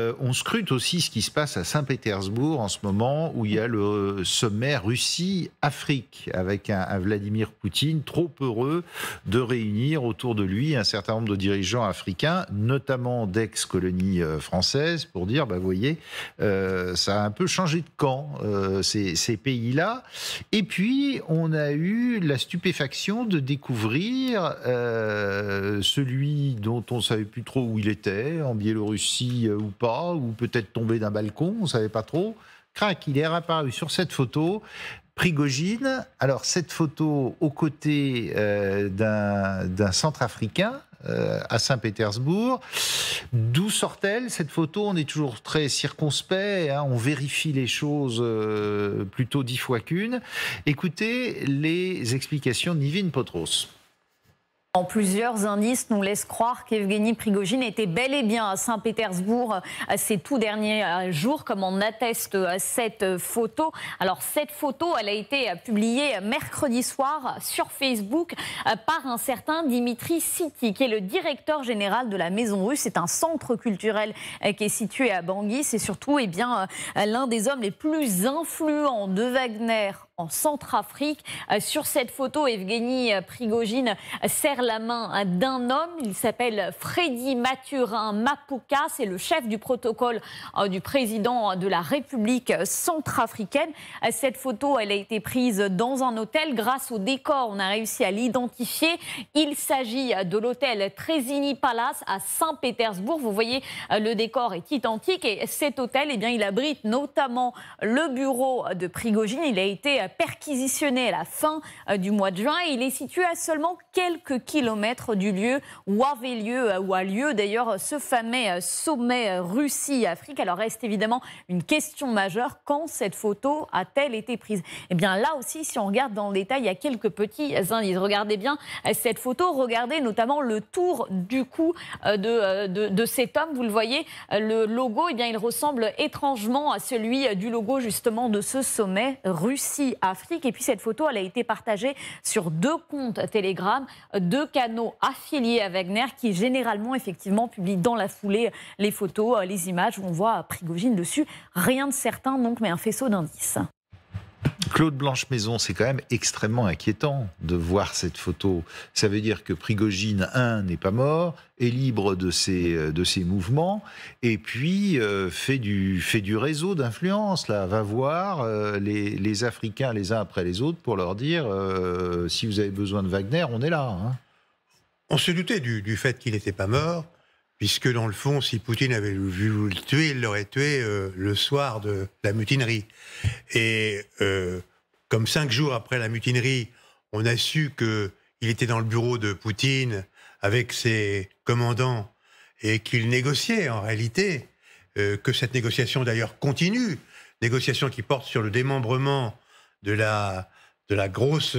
Euh, on scrute aussi ce qui se passe à Saint-Pétersbourg en ce moment, où il y a le euh, sommet Russie-Afrique, avec un, Vladimir Poutine trop heureux de réunir autour de lui un certain nombre de dirigeants africains, notamment d'ex-colonies euh, françaises, pour dire, bah, vous voyez, ça a un peu changé de camp, ces, ces pays-là. Et puis, on a eu la stupéfaction de découvrir celui dont on savait plus trop où il était, en Biélorussie ou pas, ou peut-être tombé d'un balcon, on ne savait pas trop. Crac, il est réapparu sur cette photo. Prigogine, alors cette photo aux côtés euh, d'un centrafricain africain euh, à Saint-Pétersbourg. D'où sort-elle cette photo On est toujours très circonspect, hein. on vérifie les choses euh, plutôt dix fois qu'une. Écoutez les explications de Potros. En plusieurs indices nous laissent croire qu'Evgeny Prigogine était bel et bien à Saint-Pétersbourg ces tout derniers euh, jours, comme en atteste euh, cette photo. Alors cette photo, elle a été publiée mercredi soir sur Facebook euh, par un certain Dimitri Siti, qui est le directeur général de la Maison Russe. C'est un centre culturel qui est situé à Bangui. C'est surtout eh bien l'un des hommes les plus influents de Wagner en Centrafrique. Euh, sur cette photo, Evgeny Prigogine serre la main hein, d'un homme. Il s'appelle Freddy Mathurin Mapuka. C'est le chef du protocole hein, du président de la République centrafricaine. Euh, cette photo, elle a été prise dans un hôtel. Grâce au décor, on a réussi à l'identifier. Il s'agit de l'hôtel Trezini Palace à Saint-Pétersbourg. Vous voyez, euh, le décor est identique et cet hôtel, eh bien, il abrite notamment le bureau de Prigogine. Il a été perquisitionné à la fin euh, du mois de juin. Il est situé à seulement quelques kilomètres du lieu où avait lieu, euh, ou a lieu d'ailleurs ce fameux euh, sommet Russie-Afrique. Alors reste évidemment une question majeure quand cette photo a-t-elle été prise Eh bien là aussi, si on regarde dans le détail, il y a quelques petits indices. Regardez bien cette photo, regardez notamment le tour du cou de, cet homme. Vous le voyez, le logo, eh bien, il ressemble étrangement à celui du logo justement de ce sommet Russie. Afrique. Et puis cette photo, elle a été partagée sur deux comptes Telegram, deux canaux affiliés à Wagner qui généralement effectivement publient dans la foulée les photos, euh, les images où on voit Prigogine dessus. Rien de certain donc, mais un faisceau d'indices. Claude Blanche-Maison, c'est quand même extrêmement inquiétant de voir cette photo. Ça veut dire que Prigogine, 1 n'est pas mort, est libre de ses, euh, de ses mouvements, et puis euh, fait, du, fait du réseau d'influence. Là, va voir euh, les, Africains les uns après les autres pour leur dire si vous avez besoin de Wagner, on est là. Hein. On se doutait du, du fait qu'il n'était pas mort puisque dans le fond, si Poutine avait vu le tuer, il l'aurait tué euh, le soir de la mutinerie. Et euh, comme cinq jours après la mutinerie, on a su qu'il était dans le bureau de Poutine avec ses commandants et qu'il négociait en réalité, euh, que cette négociation d'ailleurs continue, négociation qui porte sur le démembrement de la grosse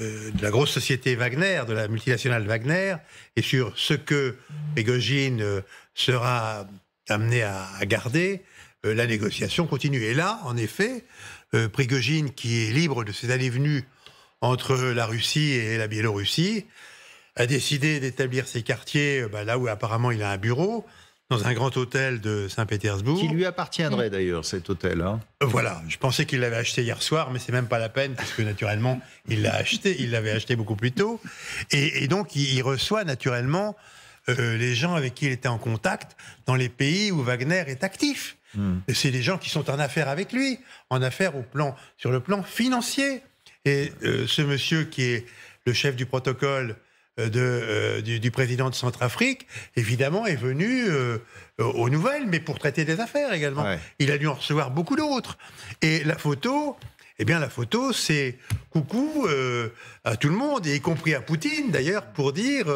euh, de la grosse société Wagner, de la multinationale Wagner, et sur ce que Prigogine euh, sera amené à, garder, euh, la négociation continue. Et là, en effet, Prigogine, qui est libre de ses allées-venues entre la Russie et la Biélorussie, a décidé d'établir ses quartiers bah, là où apparemment il a un bureau, dans un grand hôtel de Saint-Pétersbourg. Qui lui appartiendrait mm. d'ailleurs, cet hôtel. Hein. Euh, voilà, je pensais qu'il l'avait acheté hier soir, mais c'est même pas la peine, parce que naturellement, il l'a acheté, il l'avait acheté beaucoup plus tôt. Et, donc, il, reçoit naturellement euh, les gens avec qui il était en contact dans les pays où Wagner est actif. Mm. C'est des gens qui sont en affaires avec lui, en affaires au plan, sur le plan financier. Et euh, ce monsieur qui est le chef du protocole euh, de, euh, du, président de Centrafrique, évidemment, est venu euh, aux nouvelles, mais pour traiter des affaires également. Il a dû en recevoir beaucoup d'autres. Et la photo, eh bien, la photo, c'est coucou à tout le monde, y compris à Poutine d'ailleurs, pour dire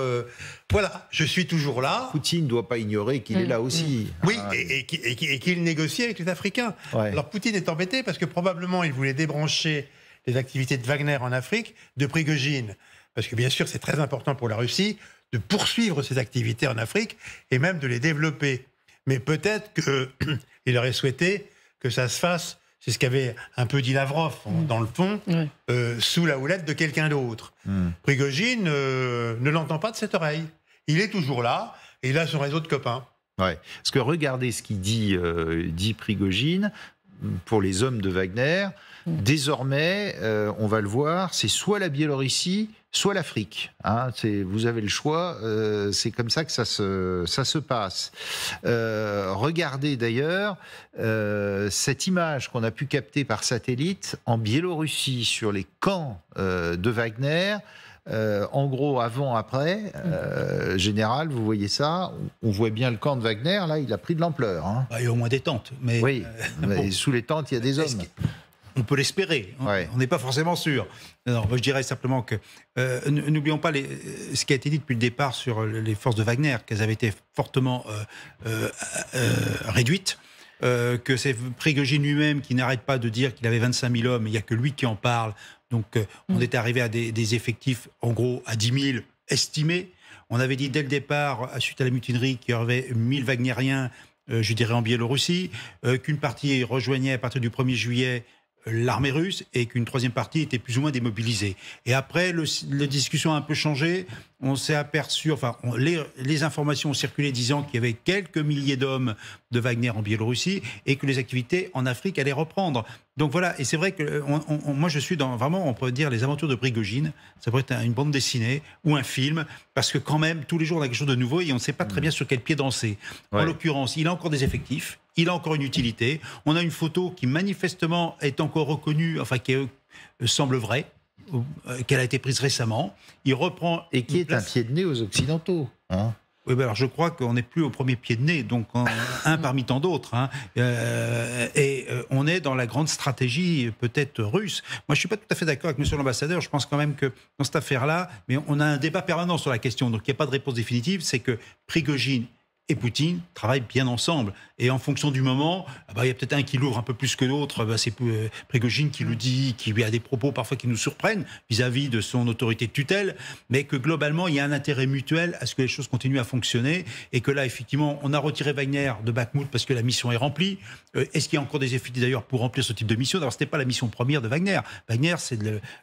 voilà, je suis toujours là. Poutine ne doit pas ignorer qu'il est là mm. aussi. Oui, et, qu'il négocie avec les Africains. Alors Poutine est embêté parce que probablement il voulait débrancher les activités de Wagner en Afrique de Prigogine parce que bien sûr c'est très important pour la Russie de poursuivre ses activités en Afrique et même de les développer. Mais peut-être qu'il aurait souhaité que ça se fasse, c'est ce qu'avait un peu dit Lavrov, mm. dans le fond, euh, sous la houlette de quelqu'un d'autre. Mm. Prigogine euh, ne l'entend pas de cette oreille. Il est toujours là, et il a son réseau de copains. Ouais. Parce que regardez ce qu'il dit, euh, dit Prigogine pour les hommes de Wagner. Désormais, euh, on va le voir, c'est soit la Biélorussie, soit l'Afrique. Hein. vous avez le choix, euh, c'est comme ça que ça se, passe. Euh, regardez d'ailleurs cette image qu'on a pu capter par satellite en Biélorussie sur les camps de Wagner. en gros, avant, après, général, vous voyez ça, on, voit bien le camp de Wagner, là, il a pris de l'ampleur. Hein. Bah, il y a au moins des tentes. Mais... Oui, sous les tentes, il y a des hommes on peut l'espérer. Hein. On n'est pas forcément sûr. je dirais simplement que euh, n'oublions pas euh, ce qui a été dit depuis le départ sur les forces de Wagner, qu'elles avaient été fortement euh, réduites. que c'est Prigogine lui-même qui n'arrête pas de dire qu'il avait 25 000 hommes, il n'y a que lui qui en parle. Donc mm. on est arrivé à des, effectifs en gros à 10 000 estimés. On avait dit dès le départ, à suite à la mutinerie, qu'il y avait 1 000 Wagneriens je dirais en Biélorussie, qu'une partie rejoignait à partir du 1er juillet l'armée russe et qu'une troisième partie était plus ou moins démobilisée. Et après, le, la discussion a un peu changé on s'est aperçu, enfin, les, informations ont circulé disant qu'il y avait quelques milliers d'hommes de Wagner en Biélorussie et que les activités en Afrique allaient reprendre. Donc voilà, et c'est vrai que euh, moi je suis dans vraiment, on pourrait dire, les aventures de Brigogine. Ça pourrait être une bande dessinée ou un film, parce que quand même, tous les jours, on a quelque chose de nouveau et on ne sait pas très mm. bien sur quel pied danser. En l'occurrence, il a encore des effectifs, il a encore une utilité. On a une photo qui manifestement est encore reconnue, enfin qui euh, semble vraie euh, qu'elle a été prise récemment. Il reprend. Et qui est un pied de nez aux Occidentaux. Hein oui, ben alors je crois qu'on n'est plus au premier pied de nez, donc un parmi tant d'autres. Hein. Euh, et euh, on est dans la grande stratégie peut-être russe. Moi, je suis pas tout à fait d'accord avec Monsieur l'ambassadeur. Je pense quand même que dans cette affaire-là, mais on a un débat permanent sur la question. Donc il n'y a pas de réponse définitive. C'est que Prigogine et Poutine travaillent bien ensemble. Et en fonction du moment, ah bah, il y a peut-être un qui l'ouvre un peu plus que l'autre. Bah, c'est euh, Prégogine qui lui dit, qui a des propos parfois qui nous surprennent vis-à-vis de son autorité de tutelle, mais que globalement, il y a un intérêt mutuel à ce que les choses continuent à fonctionner et que là, effectivement, on a retiré Wagner de Bakhmut parce que la mission est remplie. Euh, est-ce qu'il y a encore des effets d'ailleurs pour remplir ce type de mission Alors, ce n'était pas la mission première de Wagner. Wagner, c'est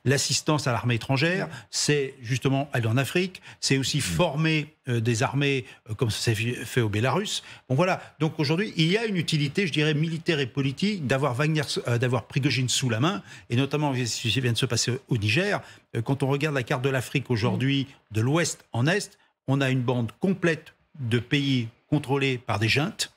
l'assistance à l'armée étrangère, c'est justement aller en Afrique, c'est aussi former euh, des armées comme ça s'est fait au Bélarus. Bon, voilà. Donc aujourd'hui, il y a une utilité, je dirais, militaire et politique d'avoir Wagner, euh, d'avoir Prigogine sous la main, et notamment ce qui vient de se passer au Niger. Euh, quand on regarde la carte de l'Afrique aujourd'hui, de l'ouest en est, on a une bande complète de pays contrôlés par des juntes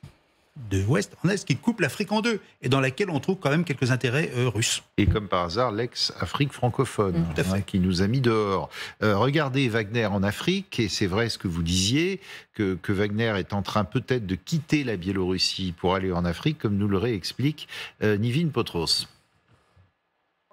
de l'ouest en est qui coupe l'Afrique en deux et dans laquelle on trouve quand même quelques intérêts euh, russes. Et comme par hasard, l'ex-Afrique francophone hein, qui nous a mis dehors. Euh, regardez Wagner en Afrique et c'est vrai ce que vous disiez, que, Wagner est en train peut-être de quitter la Biélorussie pour aller en Afrique, comme nous le réexplique Nivin euh, Nivine Potros.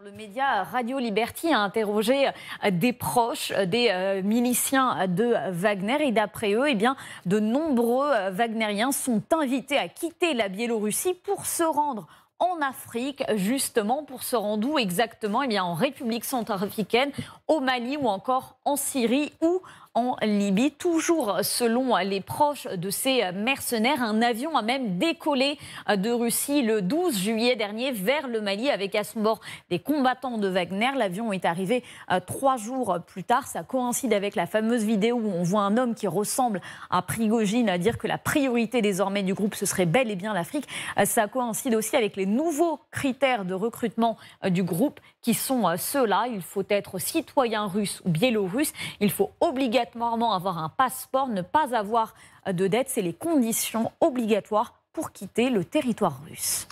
Le média Radio Liberty a interrogé euh, des proches euh, des euh, miliciens de Wagner et d'après eux, et eh bien, de nombreux Wagneriens sont invités à quitter la Biélorussie pour se rendre en Afrique, justement, pour se rendre où exactement eh bien, en République centrafricaine, au Mali ou encore en Syrie, où en Libye. Toujours selon les proches de ces mercenaires, un avion a même décollé de Russie le 12 juillet dernier vers le Mali avec à son bord des combattants de Wagner. L'avion est arrivé euh, trois jours plus tard. Ça coïncide avec la fameuse vidéo où on voit un homme qui ressemble à Prigogine à dire que la priorité désormais du groupe, ce serait bel et bien l'Afrique. Euh, ça coïncide aussi avec les nouveaux critères de recrutement euh, du groupe qui sont ceux-là. Il faut être citoyen russe ou biélorusse. Il faut obligatoirement obligatoirement avoir un passeport, ne pas avoir de dette. C'est les conditions obligatoires pour quitter le territoire russe.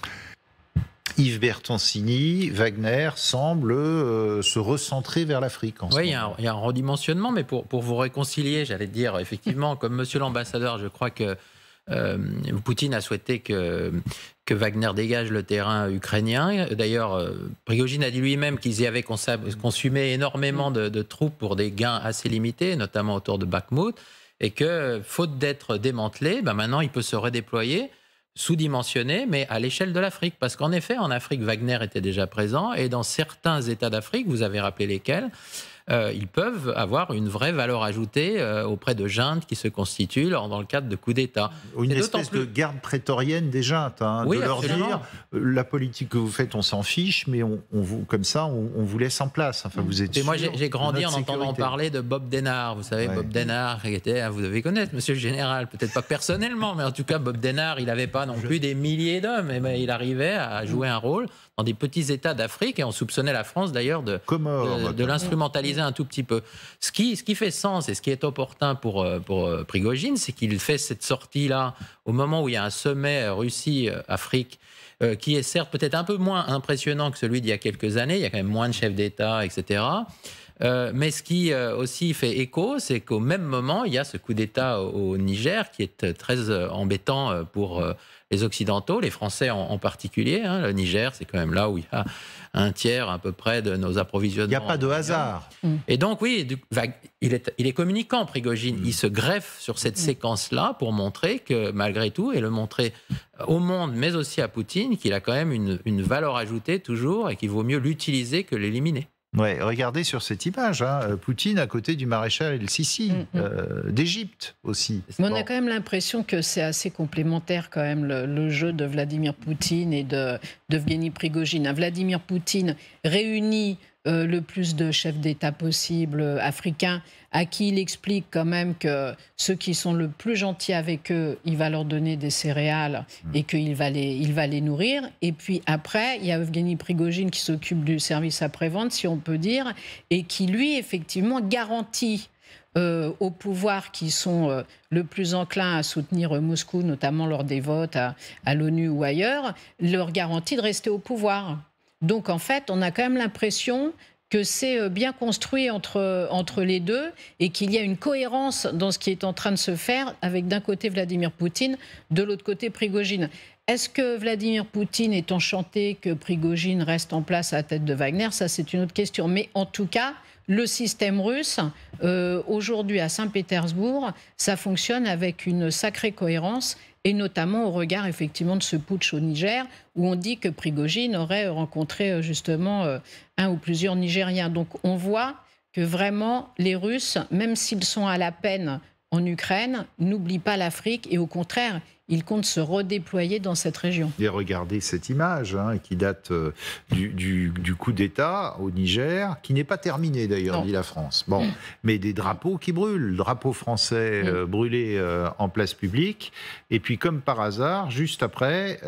Yves Bertancini, Wagner semble euh, se recentrer vers l'Afrique. Oui, il y, a un, il y, a un redimensionnement, mais pour, pour vous réconcilier, j'allais dire, effectivement, comme monsieur l'ambassadeur, je crois que euh, Poutine a souhaité que, Wagner dégage le terrain ukrainien. D'ailleurs, euh, Prigogine a dit lui-même qu'ils y avaient consumé énormément de, troupes pour des gains assez limités, notamment autour de Bakhmut, et que, faute d'être démantelé, bah, maintenant il peut se redéployer sous-dimensionné, mais à l'échelle de l'Afrique. Parce qu'en effet, en Afrique, Wagner était déjà présent, et dans certains États d'Afrique, vous avez rappelé lesquels, euh, ils peuvent avoir une vraie valeur ajoutée euh, auprès de juntes qui se constituent lors dans le cadre de coups d'État. Une espèce de garde prétorienne des juntes, hein, de leur dire euh, la politique que vous faites, on s'en fiche, mais on, vous, comme ça, on, vous laisse en place. Enfin, vous êtes. Et moi, j'ai grandi en entendant parler de Bob Denard. Vous savez, Bob Denard était, ah, vous devez connaître, Monsieur le Général, peut-être pas personnellement, mais en tout cas, Bob Denard, il n'avait pas non plus des milliers d'hommes, mais ben, il arrivait à jouer un rôle dans des petits États d'Afrique, et on soupçonnait la France d'ailleurs de, l'instrumentaliser un tout petit peu. Ce qui, ce qui fait sens et ce qui est opportun pour, euh, pour euh, Prigogine, c'est qu'il fait cette sortie-là au moment où il y a un sommet Russie-Afrique euh, qui est certes peut-être un peu moins impressionnant que celui d'il y a quelques années, il y a quand même moins de chefs d'État, etc. mais ce qui aussi fait écho, c'est qu'au même moment, il y a ce coup d'État au, Niger qui est très embêtant pour les Occidentaux, les Français en, particulier. Hein, le Niger, c'est quand même là où il y a un tiers à peu près de nos approvisionnements. Il n'y a pas de hasard. Et donc, oui, il est, il est communicant, Prigogine. Mm. Il se greffe sur cette mm. séquence-là pour montrer que, malgré tout, et le montrer au monde, mais aussi à Poutine, qu'il a quand même une valeur ajoutée toujours et qu'il vaut mieux l'utiliser que l'éliminer. Ouais, regardez sur cette image, hein, euh, Poutine à côté du maréchal El-Sisi, mm, mm. euh, d'Égypte aussi. on a quand même l'impression que c'est assez complémentaire quand même le, jeu de Vladimir Poutine et de Evgeny Prigogine. Vladimir Poutine réunit euh, le plus de chefs d'État possible euh, africains, à qui il explique quand même que ceux qui sont le plus gentils avec eux, il va leur donner des céréales mm. et qu'il va les, il va les nourrir. Et puis après, il y a Evgeny Prigogine qui s'occupe du service après-vente, si on peut dire, et qui lui, effectivement, garantit euh, aux pouvoirs qui sont euh, le plus enclins à soutenir Moscou, notamment lors des votes à, à l'ONU ou ailleurs, leur garantie de rester au pouvoir. Donc en fait, on a quand même l'impression que c'est euh, bien construit entre, les deux et qu'il y a une cohérence dans ce qui est en train de se faire avec d'un côté Vladimir Poutine, de l'autre côté Prigogine. Est-ce que Vladimir Poutine est enchanté que Prigogine reste en place à la tête de Wagner Ça, c'est une autre question. Mais en tout cas, le système russe, euh, aujourd'hui à Saint-Pétersbourg, ça fonctionne avec une sacrée cohérence et notamment au regard effectivement de ce putsch au Niger, où on dit que Prigogine aurait euh, rencontré euh, justement euh, un ou plusieurs Nigériens. Donc on voit que vraiment les Russes, même s'ils sont à la peine en Ukraine, n'oublient pas l'Afrique et au contraire, il compte se redéployer dans cette région. Et regardez cette image hein, qui date euh, du, coup d'État au Niger, qui n'est pas terminé d'ailleurs, dit la France. Bon, mm. mais des drapeaux qui brûlent, drapeau français mm. euh, brûlés brûlé euh, en place publique, et puis comme par hasard, juste après,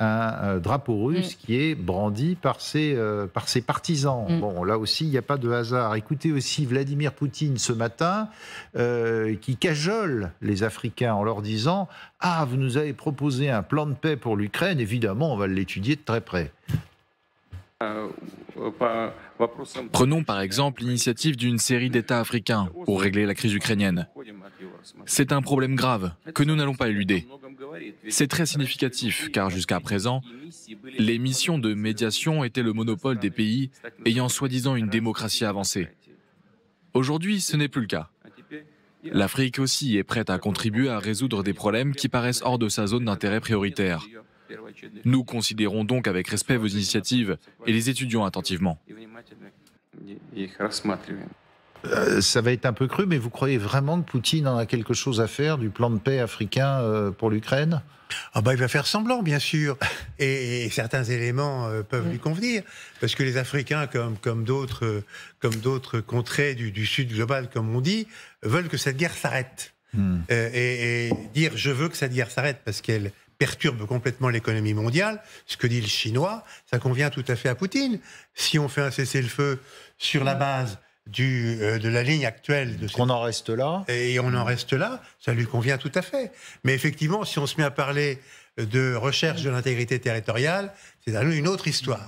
un, drapeau russe mm. qui est brandi par ses, par ses partisans. Bon, là aussi, il n'y a pas de hasard. Écoutez aussi Vladimir Poutine ce matin, qui cajole les Africains en leur disant ah, vous nous avez proposé un plan de paix pour l'Ukraine, évidemment, on va l'étudier de très près. Euh, Prenons par exemple l'initiative d'une série d'États africains pour régler la crise ukrainienne. C'est un problème grave que nous n'allons pas éluder. C'est très significatif car jusqu'à présent, les missions de médiation étaient le monopole des pays ayant soi-disant une démocratie avancée. Aujourd'hui, ce n'est plus le cas. L'Afrique aussi est prête à contribuer à résoudre des problèmes qui paraissent hors de sa zone d'intérêt prioritaire. Nous considérons donc avec respect vos initiatives et les étudions attentivement. Euh, ça va être un peu cru, mais vous croyez vraiment que Poutine en a quelque chose à faire du plan de paix africain euh, pour l'Ukraine ah bah, Il va faire semblant, bien sûr. Et, certains éléments euh, peuvent mm. lui convenir. Parce que les Africains, comme, comme d'autres contrées du, du, Sud global, comme on dit, veulent que cette guerre s'arrête. Mm. Et, et dire je veux que cette guerre s'arrête parce qu'elle perturbe complètement l'économie mondiale, ce que dit le Chinois, ça convient tout à fait à Poutine. Si on fait un cessez-le-feu sur la mm. base du, euh, de la ligne actuelle. De ce en reste là. Et on en reste là, ça lui convient tout à fait. Mais effectivement, si on se met à parler de recherche de l'intégrité territoriale, c'est une autre histoire.